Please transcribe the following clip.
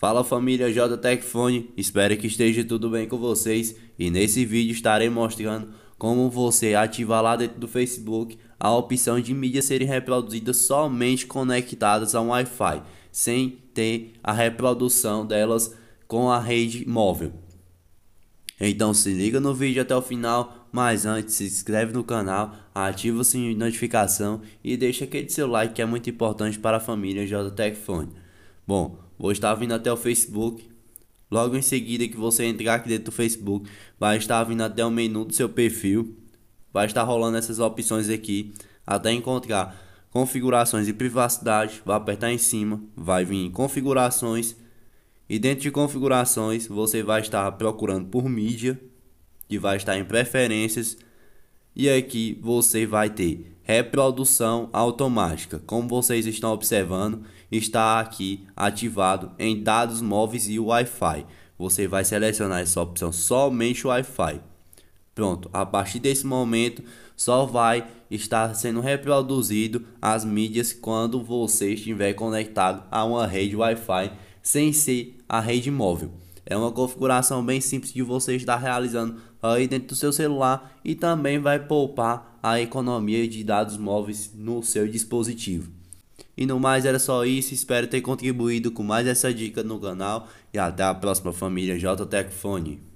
Fala família JTech Phone, espero que esteja tudo bem com vocês e nesse vídeo estarei mostrando como você ativar lá dentro do Facebook a opção de mídias serem reproduzidas somente conectadas a um Wi-Fi, sem ter a reprodução delas com a rede móvel. Então se liga no vídeo até o final, mas antes se inscreve no canal, ativa o sininho de notificação e deixa aquele seu like que é muito importante para a família JTech Phone. Bom, Vou estar vindo até o Facebook. Logo em seguida que você entrar aqui dentro do Facebook, vai estar vindo até o menu do seu perfil. Vai estar rolando essas opções aqui até encontrar configurações de privacidade, vai apertar em cima, vai vir em configurações e dentro de configurações você vai estar procurando por mídia e vai estar em preferências e aqui você vai ter reprodução automática. Como vocês estão observando, está aqui ativado em dados móveis e Wi-Fi. Você vai selecionar essa opção somente Wi-Fi. Pronto, a partir desse momento só vai estar sendo reproduzido as mídias quando você estiver conectado a uma rede Wi-Fi sem ser a rede móvel. É uma configuração bem simples que você está realizando aí dentro do seu celular e também vai poupar a economia de dados móveis no seu dispositivo. E no mais era só isso, espero ter contribuído com mais essa dica no canal e até a próxima família JTecFone.